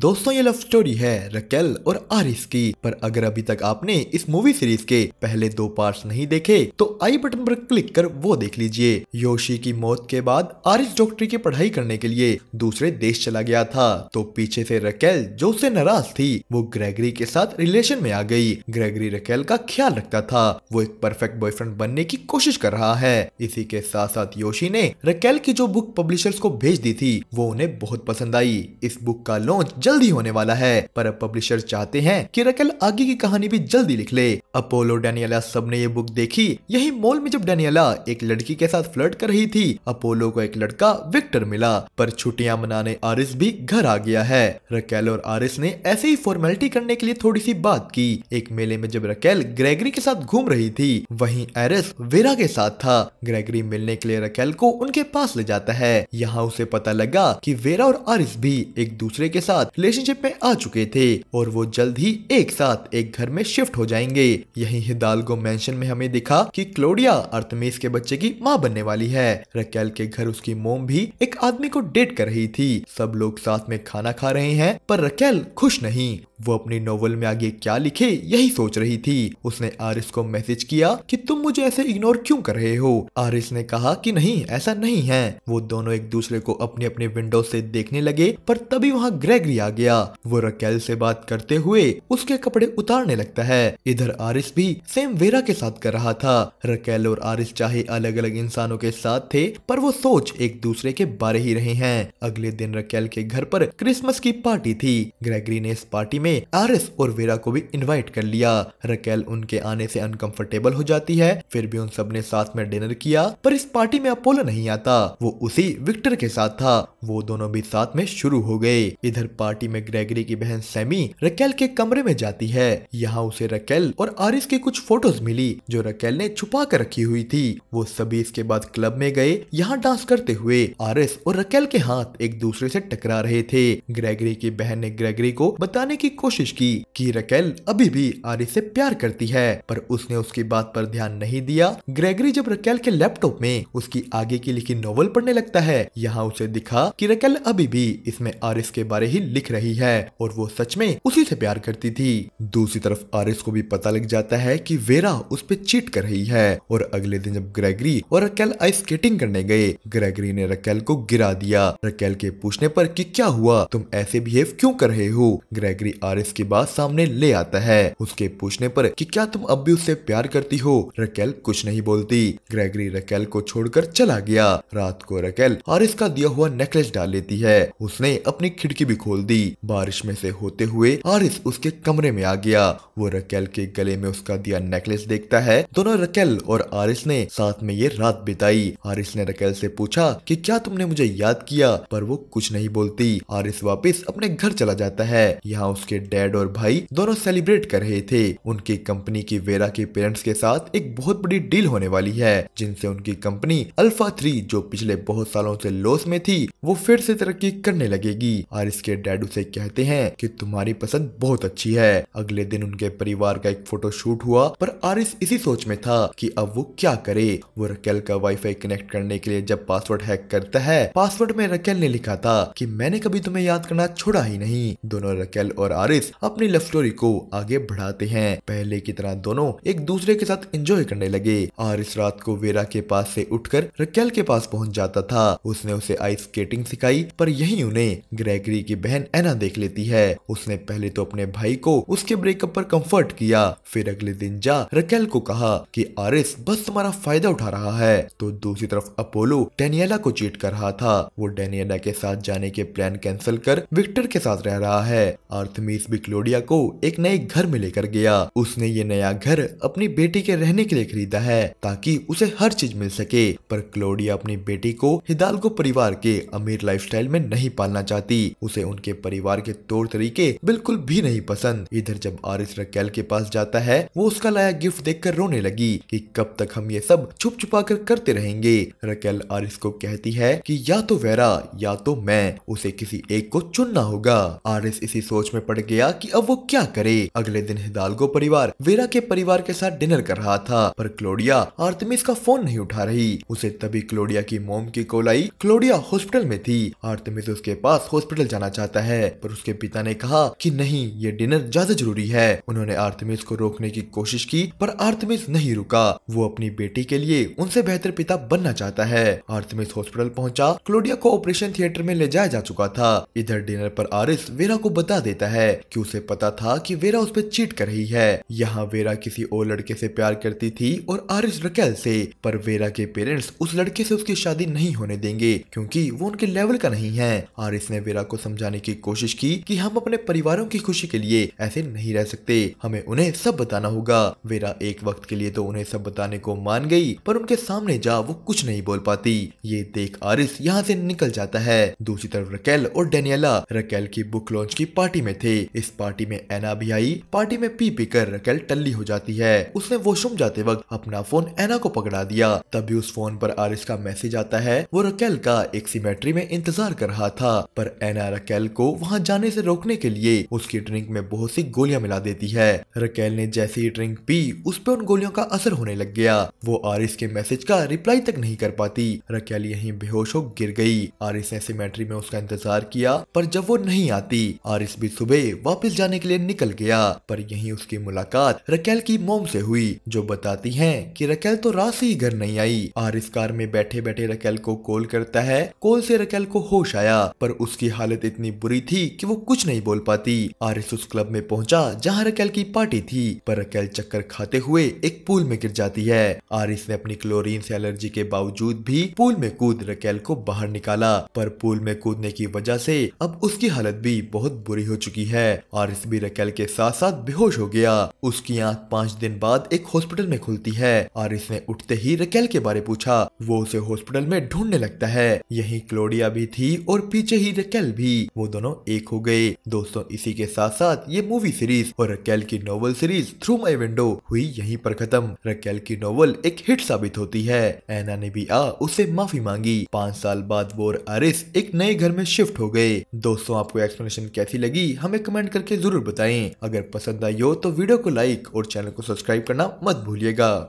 दोस्तों ये love story है रकेल और आरिस की पर अगर अभी तक आपने इस मूवी सीरीज के पहले दो पार्ट्स नहीं देखे तो आई बटन पर क्लिक कर वो देख लीजिए योशी की मौत के बाद आरिस डॉक्टरी की पढ़ाई करने के लिए दूसरे देश चला गया था तो पीछे से रकेल जो उससे नाराज थी वो ग्रेगरी के साथ रिलेशन में आ गई ग्रेगरी रकेल का ख्याल रखता था वो एक परफेक्ट बॉयफ्रेंड बनने की कोशिश कर रहा है इसी के साथ साथ योशी ने रकेल की जो बुक पब्लिशर्स को भेज दी थी वो उन्हें बहुत पसंद आई इस बुक का लॉन्च जल्दी होने वाला है पर अब पब्लिशर चाहते हैं कि रकेल आगे की कहानी भी जल्दी लिख ले अपोलो डेनियला ने ये बुक देखी यही मॉल में जब डेनियला एक लड़की के साथ फ्लर्ट कर रही थी अपोलो को एक लड़का विक्टर मिला पर छुट्टियाँ मनाने आरिस भी घर आ गया है रकेल और आरिस ने ऐसे ही फॉर्मेलिटी करने के लिए थोड़ी सी बात की एक मेले में जब रकेल ग्रेगरी के साथ घूम रही थी वही एरिस वेरा के साथ था ग्रेगरी मिलने के लिए रकेल को उनके पास ले जाता है यहाँ उसे पता लगा कि वेरा और आरिस भी एक दूसरे के साथ रिलेशनशिप में आ चुके थे और वो जल्द ही एक साथ एक घर में शिफ्ट हो जाएंगे यही हिदालगो मेंशन में हमें दिखा कि क्लोडिया अर्थमेस के बच्चे की माँ बनने वाली है रकेल के घर उसकी मोम भी एक आदमी को डेट कर रही थी सब लोग साथ में खाना खा रहे हैं पर रकेल खुश नहीं वो अपनी नोवेल में आगे क्या लिखे यही सोच रही थी उसने आरिस को मैसेज किया कि तुम मुझे ऐसे इग्नोर क्यों कर रहे हो आरिस ने कहा कि नहीं ऐसा नहीं है वो दोनों एक दूसरे को अपने अपने विंडो से देखने लगे पर तभी वहाँ ग्रेगरी आ गया वो रकेल से बात करते हुए उसके कपड़े उतारने लगता है इधर आरिस भी सेम वेरा के साथ कर रहा था रकेल और आरिस चाहे अलग अलग इंसानों के साथ थे पर वो सोच एक दूसरे के बारे ही रहे हैं अगले दिन रकेल के घर पर क्रिसमस की पार्टी थी ग्रेगरी ने इस पार्टी में में आरिस और वेरा को भी इनवाइट कर लिया रकेल उनके आने से अनकंफर्टेबल हो जाती है फिर भी उन सब ने साथ में डिनर किया पर इस पार्टी में अपोलो नहीं आता वो उसी विक्टर के साथ था वो दोनों भी साथ में शुरू हो गए इधर पार्टी में ग्रेगरी की बहन सेमी रकेल के कमरे में जाती है यहाँ उसे रकेल और आरिस की कुछ फोटोज मिली जो रकेल ने छुपा कर रखी हुई थी वो सभी इसके बाद क्लब में गए यहाँ डांस करते हुए आरिस और रकेल के हाथ एक दूसरे से टकरा रहे थे ग्रेगरी की बहन ने ग्रेगरी को बताने की कोशिश की कि रकेल अभी भी आरी से प्यार करती है पर उसने उसकी बात पर ध्यान नहीं दिया ग्रेगरी जब रकेल के लैपटॉप में उसकी आगे की लिखी नोवेल पढ़ने लगता है यहाँ उसे दिखा कि रकेल अभी भी इसमें आरिस के बारे ही लिख रही है और वो सच में उसी से प्यार करती थी दूसरी तरफ आरिस को भी पता लग जाता है की वेरा उस पर चीट कर रही है और अगले दिन जब ग्रेगरी और रकेल आइस स्केटिंग करने गए ग्रेगरी ने रकेल को गिरा दिया रकेल के पूछने पर कि क्या हुआ तुम ऐसे बिहेव क्यों कर रहे हो ग्रेगरी आर हारिस की बात सामने ले आता है उसके पूछने पर कि क्या तुम अब भी उससे प्यार करती हो रकेल कुछ नहीं बोलती ग्रेगरी रकेल को छोड़कर चला गया रात को रकेल आरिस का दिया हुआ नेकलेस डाल लेती है उसने अपनी खिड़की भी खोल दी बारिश में से होते हुए आरिस उसके कमरे में आ गया वो रकेल के गले में उसका दिया नेकलेस देखता है दोनों रकेल और आरिस ने साथ में ये रात बिताई आरिस ने रकेल से पूछा कि क्या तुमने मुझे याद किया पर वो कुछ नहीं बोलती आरिस वापस अपने घर चला जाता है यहाँ उसके उसके डैड और भाई दोनों सेलिब्रेट कर रहे थे उनकी कंपनी की वेरा के पेरेंट्स के साथ एक बहुत बड़ी डील होने वाली है जिनसे उनकी कंपनी अल्फा थ्री जो पिछले बहुत सालों से लॉस में थी वो फिर से तरक्की करने लगेगी और इसके डैड उसे कहते हैं कि तुम्हारी पसंद बहुत अच्छी है अगले दिन उनके परिवार का एक फोटो शूट हुआ पर आरिस इसी सोच में था कि अब वो क्या करे वो रकेल का वाईफाई कनेक्ट करने के लिए जब पासवर्ड हैक करता है पासवर्ड में रकेल ने लिखा था कि मैंने कभी तुम्हें याद करना छोड़ा ही नहीं दोनों रकेल और हारिस अपनी लव स्टोरी को आगे बढ़ाते हैं पहले की तरह दोनों एक दूसरे के साथ एंजॉय करने लगे हारिस रात को वेरा के पास से उठकर रकेल के पास पहुंच जाता था उसने उसे आइस स्केटिंग सिखाई पर यही उन्हें ग्रेगरी की बहन एना देख लेती है उसने पहले तो अपने भाई को उसके ब्रेकअप पर कम्फर्ट किया फिर अगले दिन जा रकेल को कहा की आरिस बस तुम्हारा फायदा उठा रहा है तो दूसरी तरफ अपोलो डेनियला को चीट कर रहा था वो डेनियला के साथ जाने के प्लान कैंसिल कर विक्टर के साथ रह रहा है आर्थमी मिस बिकलोडिया को एक नए घर में लेकर गया उसने ये नया घर अपनी बेटी के रहने के लिए खरीदा है ताकि उसे हर चीज मिल सके पर क्लोडिया अपनी बेटी को हिदाल को परिवार के अमीर लाइफस्टाइल में नहीं पालना चाहती उसे उनके परिवार के तौर तरीके बिल्कुल भी नहीं पसंद इधर जब आरिस रकेल के पास जाता है वो उसका लाया गिफ्ट देख रोने लगी की कब तक हम ये सब छुप छुपा कर करते रहेंगे रकेल आरिस को कहती है की या तो वेरा या तो मैं उसे किसी एक को चुनना होगा आरिस इसी सोच में पड़ गया कि अब वो क्या करे अगले दिन हिदालगो परिवार वेरा के परिवार के साथ डिनर कर रहा था पर क्लोडिया आर्तमिस का फोन नहीं उठा रही उसे तभी क्लोडिया की मोम की कॉल आई क्लोडिया हॉस्पिटल में थी आर्तमिस उसके पास हॉस्पिटल जाना चाहता है पर उसके पिता ने कहा कि नहीं ये डिनर ज्यादा जरूरी है उन्होंने आर्तमिस को रोकने की कोशिश की पर आर्तमिस नहीं रुका वो अपनी बेटी के लिए उनसे बेहतर पिता बनना चाहता है आर्तमिस हॉस्पिटल पहुंचा क्लोडिया को ऑपरेशन थिएटर में ले जाया जा चुका था इधर डिनर पर आरिस वेरा को बता देता है कि उसे पता था कि वेरा उस पर चीट कर रही है यहाँ वेरा किसी और लड़के से प्यार करती थी और आरिस रकेल से पर वेरा के पेरेंट्स उस लड़के से उसकी शादी नहीं होने देंगे क्योंकि वो उनके लेवल का नहीं है आरिस ने वेरा को समझाने की कोशिश की कि हम अपने परिवारों की खुशी के लिए ऐसे नहीं रह सकते हमें उन्हें सब बताना होगा वेरा एक वक्त के लिए तो उन्हें सब बताने को मान गई पर उनके सामने जा वो कुछ नहीं बोल पाती ये देख आरिस यहाँ से निकल जाता है दूसरी तरफ रकेल और डेनियला रकेल की बुक लॉन्च की पार्टी में थे गई इस पार्टी में एना भी आई पार्टी में पी पी कर रकेल टल्ली हो जाती है उसने वॉशरूम जाते वक्त अपना फोन एना को पकड़ा दिया तभी उस फोन पर आरिस का मैसेज आता है वो रकेल का एक सीमेट्री में इंतजार कर रहा था पर एना रकेल को वहाँ जाने से रोकने के लिए उसकी ड्रिंक में बहुत सी गोलियां मिला देती है रकेल ने जैसे ही ड्रिंक पी उस पर उन गोलियों का असर होने लग गया वो आरिस के मैसेज का रिप्लाई तक नहीं कर पाती रकेल यहीं बेहोश हो गिर गई आरिस ने सिमेट्री में उसका इंतजार किया पर जब वो नहीं आती आरिस भी सुबह वापस जाने के लिए निकल गया पर यहीं उसकी मुलाकात रकेल की मोम से हुई जो बताती हैं कि रकेल तो रात से ही घर नहीं आई आरिस इस कार में बैठे बैठे रकेल को कॉल करता है कॉल से रकेल को होश आया पर उसकी हालत इतनी बुरी थी कि वो कुछ नहीं बोल पाती आरिस उस क्लब में पहुंचा जहां रकेल की पार्टी थी पर रकेल चक्कर खाते हुए एक पूल में गिर जाती है आरिस ने अपनी क्लोरीन से एलर्जी के बावजूद भी पूल में कूद रकेल को बाहर निकाला पर पूल में कूदने की वजह से अब उसकी हालत भी बहुत बुरी हो चुकी है है आरिस भी रकेल के साथ साथ बेहोश हो गया उसकी आंख पांच दिन बाद एक हॉस्पिटल में खुलती है आरिस ने उठते ही रकेल के बारे पूछा वो उसे हॉस्पिटल में ढूंढने लगता है यही क्लोडिया भी थी और पीछे ही रकेल भी वो दोनों एक हो गए दोस्तों इसी के साथ साथ ये मूवी सीरीज और रकेल की novel series through my window हुई यहीं पर खत्म रकेल की नोवेल एक हिट साबित होती है ऐना ने भी आ उसे माफी मांगी पाँच साल बाद वो और आरिस एक नए घर में शिफ्ट हो गए दोस्तों आपको एक्सप्लेनेशन कैसी लगी हमें हमें कमेंट करके जरूर बताएं अगर पसंद आई हो तो वीडियो को लाइक और चैनल को सब्सक्राइब करना मत भूलिएगा